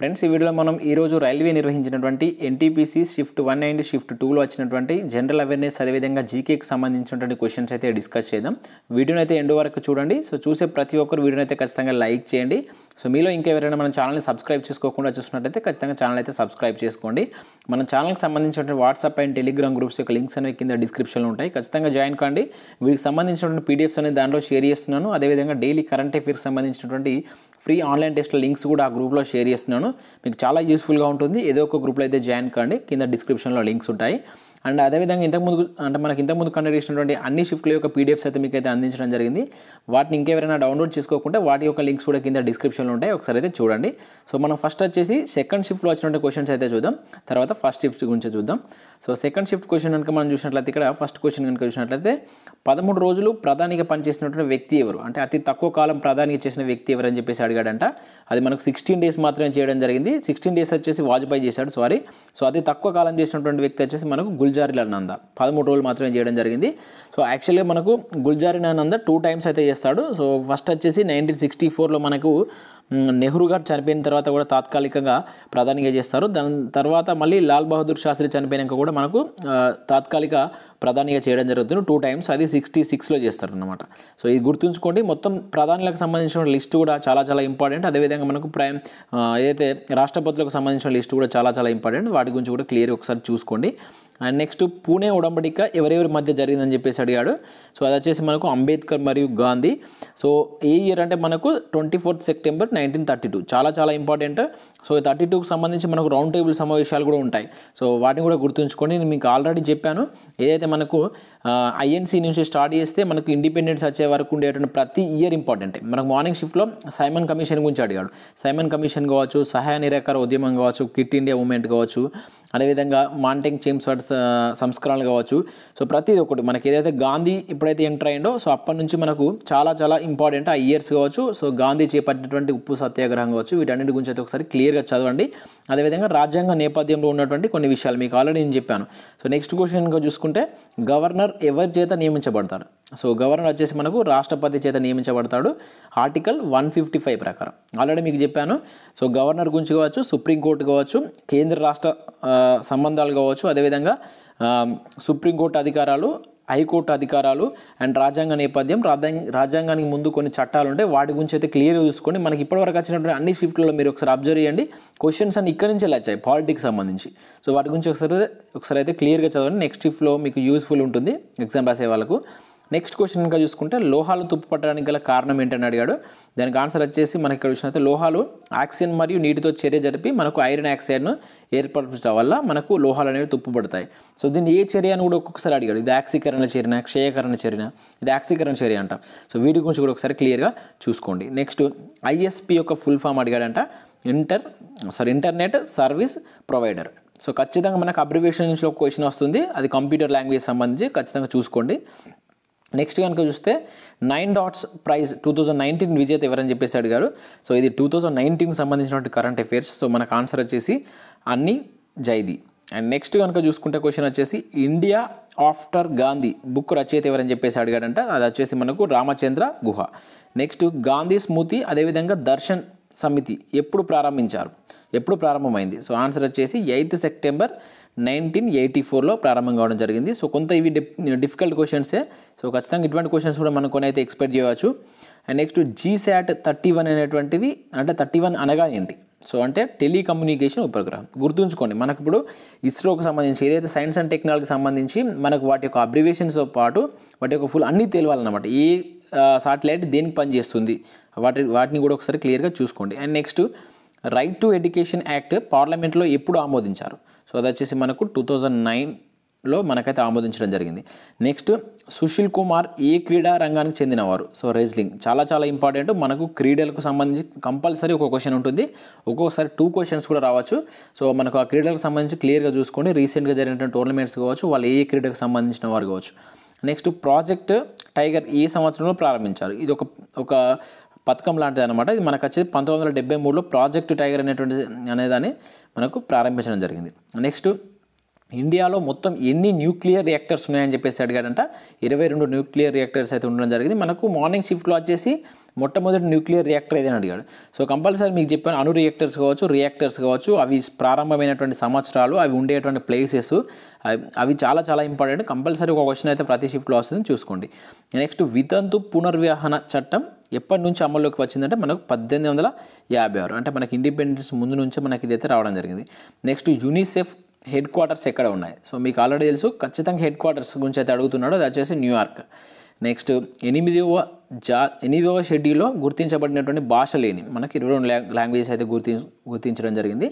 friends ఈ వీడియోలో మనం ఈరోజు రైల్వే నిర్వహించినటువంటి NTPC shift one and shift టూలో వచ్చినటువంటి జనరల్ అవేర్నెస్ అదేవిధంగా జీకేకి సంబంధించినటువంటి క్వశ్చన్స్ అయితే డిస్కస్ చేద్దాం వీడియోని అయితే ఎండ్ వరకు చూడండి సో చూసే ప్రతి ఒక్కరు వీడియోని అయితే ఖచ్చితంగా లైక్ చేయండి సో మీలో ఇంకెవరైనా మన ఛానల్ని సబ్స్క్రైబ్ చేసుకోకుండా చూసినట్టయితే ఖచ్చితంగా ఛానల్ అయితే సబ్స్క్రైబ్ చేసుకోండి మన ఛానల్కి సంబంధించినటువంటి వాట్సాప్ అండ్ టెలిగ్రామ్ గ్రూప్స్ యొక్క లింక్స్ అనేవి కింద డిస్క్రిప్షన్లో ఉంటాయి ఖచ్చితంగా జాయిన్ కండి వీటికి సంబంధించినటువంటి పీడిఎఫ్స్ అనేది దాంట్లో షేర్ చేస్తున్నాను అదేవిధంగా డైలీ కరెంట్ అఫేర్స్ సంబంధించినటువంటి ఫ్రీ ఆన్లైన్ టెస్ట్ల లింక్స్ కూడా ఆ గ్రూప్లో షేర్ చేస్తున్నాను మీకు చాలా యూస్ఫుల్గా ఉంటుంది ఏదో ఒక గ్రూప్లో అయితే జాయిన్ కండి కింద డిస్క్రిప్షన్లో లింక్స్ ఉంటాయి అండ్ అదేవిధంగా ఇంతకుముందు అంటే మనకి ఇంతకుముందు కండక్ట్ చేసినటువంటి అన్ని షిఫ్ట్ల యొక్క పీడిఎఫ్స్ అయితే మీకు అయితే అందించడం జరిగింది వాటిని ఇంకెవరైనా డౌన్లోడ్ చేసుకోకుండా వాటి యొక్క లింక్స్ కూడా కింద డిస్క్రిప్షన్లో ఉంటాయి ఒకసారి అయితే చూడండి సో మనం ఫస్ట్ వచ్చేసి సెకండ్ షిఫ్ట్లో వచ్చినటువంటి క్వశ్చన్స్ అయితే చూద్దాం తర్వాత ఫస్ట్ షిఫ్ట్ గురించి చూద్దాం సో సెకండ్ షిఫ్ట్ క్వశ్చన్ కనుక మనం చూసినట్లయితే ఇక్కడ ఫస్ట్ క్వశ్చన్ కనుక చూసినట్లయితే పదమూడు రోజులు ప్రధానిగా పనిచేసినటువంటి వ్యక్తి ఎవరు అంటే అతి తక్కువ కాలం ప్రధానిగా చేసిన వ్యక్తి ఎవరని చెప్పేసి అడిగాడంట అది మనకు సిక్స్టీన్ డేస్ మాత్రమే చేయడం జరిగింది సిక్స్టీన్ డేస్ వచ్చేసి వాజ్పేయి చేశాడు సారీ సో అతి తక్కువ కాలం చేసినటువంటి వ్యక్తి వచ్చేసి మనకు గుల్జారి నంద పదమూడు రోజులు మాత్రమే చేయడం జరిగింది సో యాక్చువల్గా మనకు గుల్జారి నంద టూ టైమ్స్ అయితే చేస్తాడు సో ఫస్ట్ వచ్చేసి నైన్టీన్ సిక్స్టీ ఫోర్లో మనకు నెహ్రూ గారు చనిపోయిన తర్వాత కూడా తాత్కాలికంగా ప్రధానిగా చేస్తారు దాని తర్వాత మళ్ళీ లాల్ బహదూర్ శాస్త్రి చనిపోయినాక కూడా మనకు తాత్కాలిక ప్రధానిగా చేయడం జరుగుతుంది టూ టైమ్స్ అది సిక్స్టీ సిక్స్లో చేస్తారు అనమాట సో ఇది గుర్తుంచుకోండి మొత్తం ప్రధానులకు సంబంధించిన లిస్ట్ కూడా చాలా చాలా ఇంపార్టెంట్ అదేవిధంగా మనకు ప్రైమ్ ఏదైతే రాష్ట్రపతులకు సంబంధించిన లిస్ట్ కూడా చాలా చాలా ఇంపార్టెంట్ వాటి గురించి కూడా క్లియర్ ఒకసారి చూసుకోండి అండ్ నెక్స్ట్ పూణే ఉడంబడిక ఎవరెవరి మధ్య జరిగిందని చెప్పేసి అడిగాడు సో అది వచ్చేసి మనకు అంబేద్కర్ మరియు గాంధీ సో ఏ ఇయర్ అంటే మనకు twenty fourth September nineteen thirty two చాలా చాలా ఇంపార్టెంట్ సో థర్టీ టూకి సంబంధించి మనకు రౌండ్ టేబుల్ సమావేశాలు కూడా ఉంటాయి సో వాటిని కూడా గుర్తుంచుకొని నేను మీకు ఆల్రెడీ చెప్పాను ఏదైతే మనకు ఐఎన్సీ నుంచి స్టార్ట్ చేస్తే మనకు ఇండిపెండెన్స్ వచ్చే వరకు ఉండేటువంటి ప్రతి ఇయర్ ఇంపార్టెంట్ మనకు మార్నింగ్ షిఫ్ట్లో సైమన్ కమిషన్ గురించి అడిగాడు సైమన్ కమిషన్ కావచ్చు సహాయ నిరాకార ఉద్యమం కావచ్చు కిట్ ఇండియా మూమెంట్ కావచ్చు అదేవిధంగా మాంటింగ్ చేమ్స్ వర్డ్స్ సంస్కరణలు కావచ్చు సో ప్రతిది ఒకటి మనకి ఏదైతే గాంధీ ఎప్పుడైతే ఎంటర్ అయిందో సో అప్పటి నుంచి మనకు చాలా చాలా ఇంపార్టెంట్ ఆ ఇయర్స్ కావచ్చు సో గాంధీ చేపట్టినటువంటి ఉప్పు సత్యాగ్రహం కావచ్చు వీటన్నిటి గురించి అయితే ఒకసారి క్లియర్గా చదవండి అదేవిధంగా రాజ్యాంగ నేపథ్యంలో ఉన్నటువంటి కొన్ని విషయాలు మీకు ఆల్రెడీ నేను చెప్పాను సో నెక్స్ట్ క్వశ్చన్గా చూసుకుంటే గవర్నర్ ఎవరి చేత నియమించబడతారు సో గవర్నర్ వచ్చేసి మనకు రాష్ట్రపతి చేత నియమించబడతాడు ఆర్టికల్ వన్ ఫిఫ్టీ ఫైవ్ ప్రకారం ఆల్రెడీ మీకు చెప్పాను సో గవర్నర్ గురించి కావచ్చు సుప్రీంకోర్టు కావచ్చు కేంద్ర రాష్ట్ర సంబంధాలు కావచ్చు అదేవిధంగా సుప్రీంకోర్టు అధికారాలు హైకోర్టు అధికారాలు అండ్ రాజ్యాంగ నేపథ్యం రాజ్యాంగ రాజ్యాంగానికి ముందు కొన్ని చట్టాలు ఉంటాయి వాటి గురించి అయితే క్లియర్గా చూసుకొని మనకి ఇప్పటివరకు వచ్చినటువంటి అన్ని షిఫ్ట్లలో మీరు ఒకసారి అబ్జర్వ్ చేయండి క్వశ్చన్స్ అన్ని ఇక్కడి నుంచి వచ్చాయి పాలిటిక్స్ సంబంధించి సో వాటి గురించి ఒకసారి ఒకసారి అయితే క్లియర్గా చదవండి నెక్స్ట్ షిఫ్ట్లో మీకు యూస్ఫుల్ ఉంటుంది ఎగ్జామ్ రాసే వాళ్ళకు నెక్స్ట్ క్వశ్చన్ ఇంకా చూసుకుంటే లోహాలు తుప్పు పట్టడానికి గల కారణం ఏంటని అడిగాడు దానికి ఆన్సర్ వచ్చేసి మనకి ఇక్కడ చూసినట్టు లోహాలు ఆక్సిజన్ మరియు నీటితో చర్య జరిపి మనకు ఐరన్ ఆక్సైడ్ను ఏర్పరచడం వల్ల మనకు లోహాలు అనేవి తుప్పు పడతాయి సో దీన్ని ఏ చర్య అని కూడా ఒక్కొక్కసారి అడిగాడు ఇది ఆక్సీకరణ చర్యన క్షయకరణ చర్యన ఇది ఆక్సీకరణ చర్య అంట సో వీటి గురించి కూడా ఒకసారి క్లియర్గా చూసుకోండి నెక్స్ట్ ఐఎస్పి యొక్క ఫుల్ ఫామ్ అడిగాడంట inter sorry internet service provider so ఖచ్చితంగా మనకు అబ్రివేషన్ నుంచి ఒక క్వశ్చన్ వస్తుంది అది కంప్యూటర్ లాంగ్వేజ్ సంబంధించి ఖచ్చితంగా చూసుకోండి నెక్స్ట్ కనుక చూస్తే nine dots prize two thousand nineteen విజేత ఎవరని చెప్పేసి అడిగారు సో ఇది టూ థౌజండ్ నైన్టీన్కి సంబంధించినటువంటి కరెంట్ అఫైర్స్ సో మనకు ఆన్సర్ వచ్చేసి అన్ని జైది అండ్ నెక్స్ట్ కనుక చూసుకుంటే క్వశ్చన్ వచ్చేసి ఇండియా ఆఫ్టర్ గాంధీ బుక్ రచయిత ఎవరని చెప్పేసి అడిగాడంట అది వచ్చేసి మనకు రామచంద్ర గుహ నెక్స్ట్ గాంధీ స్మృతి అదేవిధంగా దర్శన్ సమితి ఎప్పుడు ప్రారంభించారు ఎప్పుడు ప్రారంభమైంది సో ఆన్సర్ వచ్చేసి ఎయిత్ సెప్టెంబర్ నైన్టీన్ ఎయిటీ ఫోర్లో ప్రారంభం కావడం జరిగింది సో కొంత ఇవి డిఫికల్ట్ క్వశ్చన్సే సో ఖచ్చితంగా ఇటువంటి క్వశ్చన్స్ కూడా మనం కొన్ని అయితే ఎక్స్పెక్ట్ చేయవచ్చు and next GSAT thirty one అనేటువంటిది అంటే థర్టీ వన్ అనగా ఏంటి సో అంటే టెలికమ్యూనికేషన్ ఉపగ్రహం గుర్తుంచుకోండి మనకు ఇప్పుడు ఇస్రోకి సంబంధించి ఏదైతే సైన్స్ అండ్ టెక్నాలజీకి సంబంధించి మనకు వాటి యొక్క అబ్రివేషన్స్తో పాటు వాటి యొక్క ఫుల్ అన్నీ తెలియాలన్నమాట ఏ సాటిలైట్ దేనికి పనిచేస్తుంది వాటి వాటిని కూడా ఒకసారి క్లియర్గా చూసుకోండి and next right to education act పార్లమెంట్లో ఎప్పుడు ఆమోదించారు సో అది వచ్చేసి మనకు టూ థౌజండ్ నైన్లో మనకైతే ఆమోదించడం జరిగింది నెక్స్ట్ సుశీల్ కుమార్ ఏ క్రీడా రంగానికి చెందినవారు సో రెజ్లింగ్ చాలా చాలా ఇంపార్టెంట్ మనకు క్రీడలకు సంబంధించి కంపల్సరీ ఒక క్వశ్చన్ ఉంటుంది ఒక్కొక్కసారి టూ క్వశ్చన్స్ కూడా రావచ్చు సో మనకు ఆ క్రీడలకు సంబంధించి క్లియర్గా చూసుకొని రీసెంట్గా జరిగిన టోర్నమెంట్స్ కావచ్చు వాళ్ళు ఏ క్రీడకు సంబంధించిన వారు కావచ్చు నెక్స్ట్ ప్రాజెక్ట్ టైగర్ ఏ సంవత్సరంలో ప్రారంభించారు ఇది ఒక ఒక పథకం లాంటిది అనమాట ఇది మనకు వచ్చేది పంతొమ్మిది వందల డెబ్బై మూడులో ప్రాజెక్ట్ టైగర్ అనేటువంటి అనేదాన్ని మనకు ప్రారంభించడం జరిగింది నెక్స్ట్ ఇండియాలో మొత్తం ఎన్ని న్యూక్లియర్ రియాక్టర్స్ ఉన్నాయని చెప్పేసి అడిగాడంట ఇరవై రెండు న్యూక్లియర్ రియాక్టర్స్ అయితే ఉండడం జరిగింది మనకు మార్నింగ్ షిఫ్ట్లో వచ్చేసి మొట్టమొదటి న్యూక్లియర్ రియాక్టర్ ఏదైనా అడిగాడు సో కంపల్సరీ మీకు చెప్పాను అను రియాక్టర్స్ కావచ్చు రియాక్టర్స్ కావచ్చు అవి ప్రారంభమైనటువంటి సంవత్సరాలు అవి ఉండేటువంటి ప్లేసెస్ అవి చాలా చాలా ఇంపార్టెంట్ కంపల్సరీ ఒక క్వశ్చన్ అయితే ప్రతి షిఫ్ట్లో వస్తుంది చూసుకోండి నెక్స్ట్ వితంతు పునర్వ్యాహన చట్టం ఎప్పటి నుంచి అమల్లోకి వచ్చిందంటే మనకు పద్దెనిమిది వందల యాభై ఆరు అంటే మనకి ఇండిపెండెన్స్ ముందు నుంచే మనకి ఇదైతే రావడం జరిగింది నెక్స్ట్ యూనిసెఫ్ హెడ్ క్వార్టర్స్ ఎక్కడ ఉన్నాయి సో మీకు ఆల్రెడీ తెలుసు ఖచ్చితంగా హెడ్ క్వార్టర్స్ గురించి అయితే అడుగుతున్నాడు అది వచ్చేసి న్యూయార్క్ నెక్స్ట్ ఎనిమిదవ జా ఎనిమిదవ షెడ్యూల్లో గుర్తించబడినటువంటి భాష లేని మనకి ఇరవై రెండు లాంగ్వేజెస్ అయితే గుర్తి గుర్తించడం జరిగింది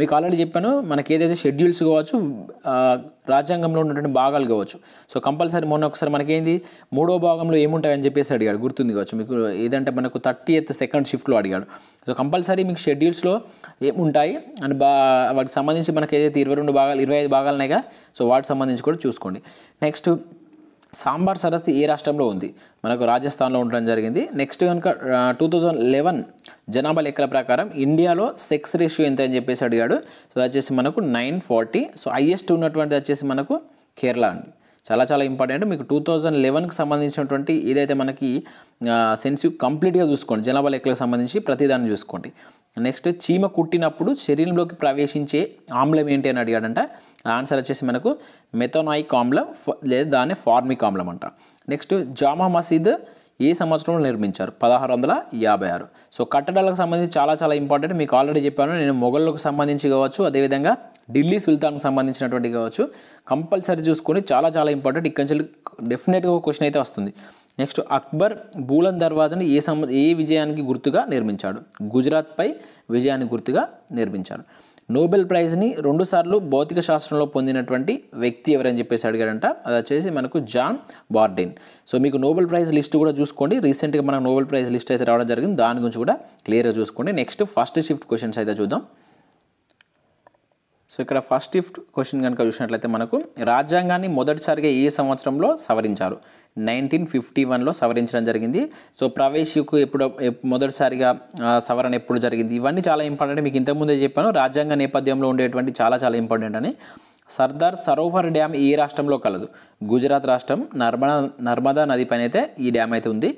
మీకు ఆల్రెడీ చెప్పాను మనకి ఏదైతే షెడ్యూల్స్ కావచ్చు రాజ్యాంగంలో ఉన్నటువంటి భాగాలు కావచ్చు సో కంపల్సరీ మొన్న ఒకసారి మనకేంది మూడో భాగంలో ఏముంటాయని చెప్పేసి అడిగాడు గుర్తుంది కావచ్చు మీకు ఏదంటే మనకు థర్టీ ఎయిత్ సెకండ్ షిఫ్ట్లో అడిగాడు సో కంపల్సరీ మీకు షెడ్యూల్స్లో ఏముంటాయి అండ్ బా వాటికి సంబంధించి మనకి ఏదైతే ఇరవై రెండు భాగాలు ఇరవై ఐదు భాగాలు భాగాలున్నాయిగా సో వాటికి సంబంధించి కూడా చూసుకోండి నెక్స్ట్ సాంబార్ సరస్సు ఏ రాష్ట్రంలో ఉంది మనకు రాజస్థాన్లో ఉండడం జరిగింది నెక్స్ట్ కనుక టూ థౌజండ్ లెవెన్ జనాభా లెక్కల ప్రకారం ఇండియాలో సెక్స్ రేషియో ఎంత అని చెప్పేసి అడిగాడు సో వచ్చేసి మనకు నైన్ ఫార్టీ సో హైయెస్ట్ ఉన్నటువంటిది వచ్చేసి మనకు కేరళ అండి చాలా చాలా ఇంపార్టెంట్ మీకు టూ థౌజండ్ లెవెన్కి సంబంధించినటువంటి ఏదైతే మనకి సెన్సివ్ కంప్లీట్గా చూసుకోండి జనాభా లెక్కలకు సంబంధించి ప్రతిదాన్ని చూసుకోండి నెక్స్ట్ చీమ కుట్టినప్పుడు శరీరంలోకి ప్రవేశించే ఆమ్లం ఏంటి అని అడిగాడంట ఆన్సర్ వచ్చేసి మనకు మెథోనాయిక్ ఆమ్లం లేదా దాన్ని ఫార్మిక్ ఆమ్లం అంట నెక్స్ట్ జామా మసీద్ ఏ సంవత్సరంలో నిర్మించారు పదహారు వందల యాభై ఆరు సో కట్టడాలకు సంబంధించి చాలా చాలా ఇంపార్టెంట్ మీకు ఆల్రెడీ చెప్పాను నేను మొఘళ్ళకు సంబంధించి కావచ్చు అదేవిధంగా ఢిల్లీ సుల్తాన్కు సంబంధించినటువంటి కావచ్చు కంపల్సరీ చూసుకొని చాలా చాలా ఇంపార్టెంట్ ఇక్కడి నుంచి డెఫినెట్గా ఒక క్వశ్చన్ అయితే వస్తుంది నెక్స్ట్ అక్బర్ బూలన్ దర్వాజాను ఏ సమ ఏ విజయానికి గుర్తుగా నిర్మించాడు గుజరాత్పై విజయాన్ని గుర్తుగా నిర్మించాడు నోబెల్ ప్రైజ్ని రెండుసార్లు భౌతిక శాస్త్రంలో పొందినటువంటి వ్యక్తి ఎవరని చెప్పేసి అడిగారంట అది వచ్చేసి మనకు జాన్ బార్డెన్ సో మీకు నోబెల్ ప్రైజ్ లిస్ట్ కూడా చూసుకోండి రీసెంట్గా మనకు నోబెల్ ప్రైజ్ లిస్ట్ అయితే రావడం జరిగింది దాని గురించి కూడా క్లియర్గా చూసుకోండి నెక్స్ట్ ఫస్ట్ షిఫ్ట్ క్వశ్చన్స్ అయితే చూద్దాం సో ఇక్కడ ఫస్ట్ ఇఫ్ట్ క్వశ్చన్ కనుక చూసినట్లయితే మనకు రాజ్యాంగాన్ని మొదటిసారిగా ఏ సంవత్సరంలో సవరించారు నైన్టీన్ ఫిఫ్టీ వన్లో సవరించడం జరిగింది సో ప్రవేశకు ఎప్పుడు మొదటిసారిగా సవరణ ఎప్పుడు జరిగింది ఇవన్నీ చాలా ఇంపార్టెంట్ మీకు ఇంతకుముందే చెప్పాను రాజ్యాంగ నేపథ్యంలో ఉండేటువంటి చాలా చాలా ఇంపార్టెంట్ అని సర్దార్ సరోవర్ డ్యామ్ ఏ రాష్ట్రంలో కలదు గుజరాత్ రాష్ట్రం నర్మదా నర్మదా నదిపైన అయితే ఈ డ్యామ్ అయితే ఉంది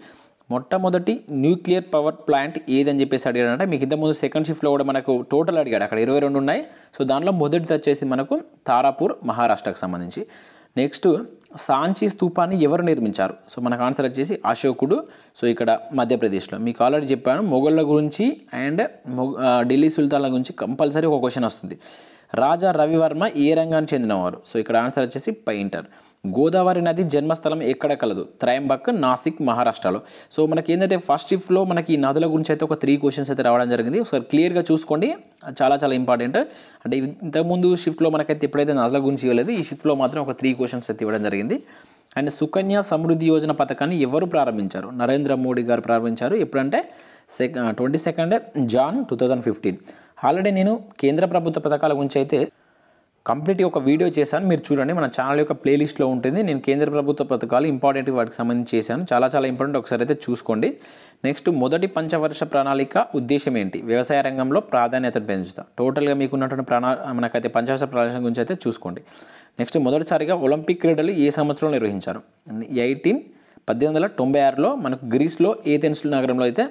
మొట్టమొదటి న్యూక్లియర్ పవర్ ప్లాంట్ ఏదని చెప్పేసి అడిగాడంటే మీకు ఇంతకుముందు సెకండ్ షిఫ్ట్లో కూడా మనకు టోటల్ అడిగాడు అక్కడ ఇరవై రెండు ఉన్నాయి సో దానిలో మొదటిది వచ్చేసి మనకు తారాపూర్ మహారాష్ట్రకు సంబంధించి నెక్స్ట్ సాంచి స్తూపాన్ని ఎవరు నిర్మించారు సో మనకు ఆన్సర్ వచ్చేసి అశోకుడు సో ఇక్కడ మధ్యప్రదేశ్లో మీకు ఆల్రెడీ చెప్పాను మొఘళ్ళ గురించి అండ్ ఢిల్లీ సుల్తాన్ల గురించి కంపల్సరీ ఒక క్వశ్చన్ వస్తుంది రాజా రవివర్మ ఏ రంగానికి చెందినవారు సో ఇక్కడ ఆన్సర్ వచ్చేసి పెయింటర్ గోదావరి నది జన్మస్థలం ఎక్కడ కలదు త్రయంబక్ నాసిక్ మహారాష్ట్రలో సో మనకి ఏంటంటే ఫస్ట్ షిఫ్ట్లో మనకి ఈ నదుల గురించి అయితే ఒక త్రీ క్వశ్చన్స్ అయితే రావడం జరిగింది ఒకసారి క్లియర్గా చూసుకోండి చాలా చాలా ఇంపార్టెంట్ అంటే ఇంతకుముందు షిఫ్ట్లో మనకైతే ఎప్పుడైతే నదుల గురించి ఇవ్వలేదు ఈ షిఫ్ట్లో మాత్రం ఒక త్రీ క్వశ్చన్స్ అయితే ఇవ్వడం జరిగింది అండ్ సుకన్య సమృద్ధి యోజన పథకాన్ని ఎవరు ప్రారంభించారు నరేంద్ర మోడీ గారు ప్రారంభించారు ఎప్పుడంటే sec twenty second June two thousand fifteen already నేను కేంద్ర ప్రభుత్వ పథకాల గురించి అయితే కంప్లీట్గా ఒక వీడియో చేశాను మీరు చూడండి మన ఛానల్ యొక్క ప్లేలిస్ట్లో ఉంటుంది నేను కేంద్ర ప్రభుత్వ పథకాలు ఇంపార్టెంట్ వాటికి సంబంధించి చేశాను చాలా చాలా ఇంపార్టెంట్ ఒకసారి అయితే చూసుకోండి నెక్స్ట్ మొదటి పంచవర్ష ప్రణాళిక ఉద్దేశం ఏంటి వ్యవసాయ రంగంలో ప్రాధాన్యతను పెంచుతా టోటల్గా మీకు ఉన్నటువంటి ప్రణా మనకైతే పంచవర్ష ప్రణాళిక గురించి అయితే చూసుకోండి నెక్స్ట్ మొదటిసారిగా ఒలింపిక్ క్రీడలు ఏ సంవత్సరంలో నిర్వహించారు ఎయిటీన్ పద్దెనిమిది వందల తొంభై ఆరులో మనకు గ్రీస్లో ఏథెన్స్ నగరంలో అయితే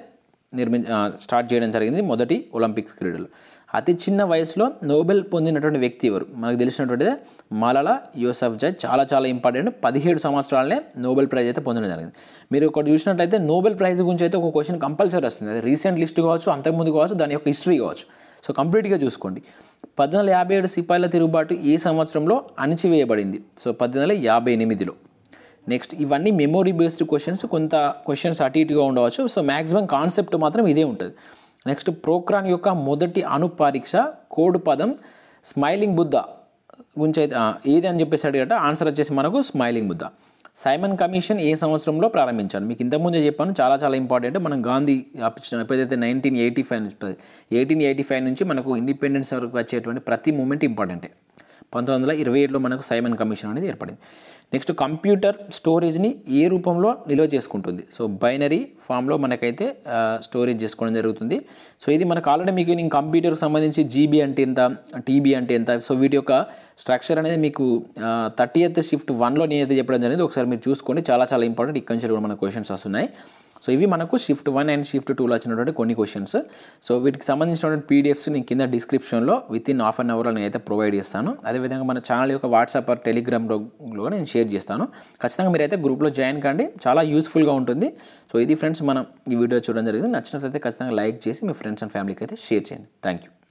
నిర్మి స్టార్ట్ చేయడం జరిగింది మొదటి ఒలింపిక్స్ క్రీడలు అతి చిన్న వయసులో నోబెల్ పొందినటువంటి వ్యక్తి ఎవరు మనకు తెలిసినటువంటిది మలాల యూసఫ్ జై చాలా చాలా ఇంపార్టెంట్ పదిహేడు సంవత్సరాలనే నోబెల్ ప్రైజ్ అయితే పొందడం జరిగింది మీరు ఒకటి చూసినట్లయితే నోబెల్ ప్రైజ్ గురించి అయితే ఒక క్వశ్చన్ కంపల్సరీ వస్తుంది అది రీసెంట్ లిస్ట్ కావచ్చు అంతకుముందు కావచ్చు దాని యొక్క హిస్టరీ కావచ్చు సో కంప్లీట్గా చూసుకోండి పద్నాలుగు యాభై ఏడు సిపాయిల తిరుగుబాటు ఏ సంవత్సరంలో అణిచివేయబడింది సో పద్దెనిమిది యాభై ఎనిమిదిలో నెక్స్ట్ ఇవన్నీ మెమొరీ బేస్డ్ క్వశ్చన్స్ కొంత క్వశ్చన్స్ అటు ఇటుగా ఉండవచ్చు సో మ్యాక్సిమం కాన్సెప్ట్ మాత్రం ఇదే ఉంటుంది నెక్స్ట్ ప్రోక్రాన్ యొక్క మొదటి అనుపరీక్ష కోడ్ పదం స్మైలింగ్ బుద్ధ గురించి అయితే ఏది అని చెప్పేసి అడిగట ఆన్సర్ వచ్చేసి మనకు స్మైలింగ్ బుద్ధ సైమన్ కమిషన్ ఏ సంవత్సరంలో ప్రారంభించారు మీకు ఇంతకుముందే చెప్పాను చాలా చాలా ఇంపార్టెంట్ మనం గాంధీ ఆపించిన ఎప్పుడైతే nineteen eighty five eighteen eighty five నుంచి మనకు ఇండిపెండెన్స్ వరకు వచ్చేటువంటి ప్రతి మూమెంట్ ఇంపార్టెంటే పంతొమ్మిది వందల ఇరవై ఏడులో మనకు సైమన్ కమిషన్ అనేది ఏర్పడింది నెక్స్ట్ కంప్యూటర్ స్టోరేజ్ని ఏ రూపంలో నిల్వ చేసుకుంటుంది సో బైనరీ ఫామ్లో మనకైతే స్టోరేజ్ చేసుకోవడం జరుగుతుంది సో ఇది మనకు ఆల్రెడీ మీకు నేను కంప్యూటర్కి సంబంధించి జీబీ అంటే ఎంత టీబీ అంటే ఎంత సో వీటి యొక్క స్ట్రక్చర్ అనేది మీకు థర్టీ ఎయిత్ షిఫ్ట్ వన్లో నేనైతే చెప్పడం జరిగింది ఒకసారి మీరు చూసుకోండి చాలా చాలా ఇంపార్టెంట్ ఇక్కడ నుంచి కూడా మన క్వశ్చన్స్ వస్తున్నాయి సో ఇవి మనకు షిఫ్ట్ వన్ అండ్ షిఫ్ట్ టూలో వచ్చినటువంటి కొన్ని క్వశ్చన్స్ సో వీటికి సంబంధించినటువంటి పీడిఎఫ్స్ నేను కింద డిస్క్రిప్షన్లో విత్ ఇన్ హాఫ్ అన్ అవర్లో నేను అయితే ప్రొవైడ్ చేస్తాను అదేవిధంగా మన ఛానల్ యొక్క వాట్సాప్ ఆర్ టెలిగ్రామ్లో నేను షేర్ చేస్తాను ఖచ్చితంగా మీరైతే గ్రూప్లో జాయిన్ కండి చాలా యూస్ఫుల్గా ఉంటుంది సో ఇది ఫ్రెండ్స్ మనం ఈ వీడియో చూడడం జరిగింది నచ్చినట్లయితే ఖచ్చితంగా లైక్ చేసి మీ ఫ్రెండ్స్ అండ్ ఫ్యామిలీకి అయితే షేర్ చేయండి థ్యాంక్ యూ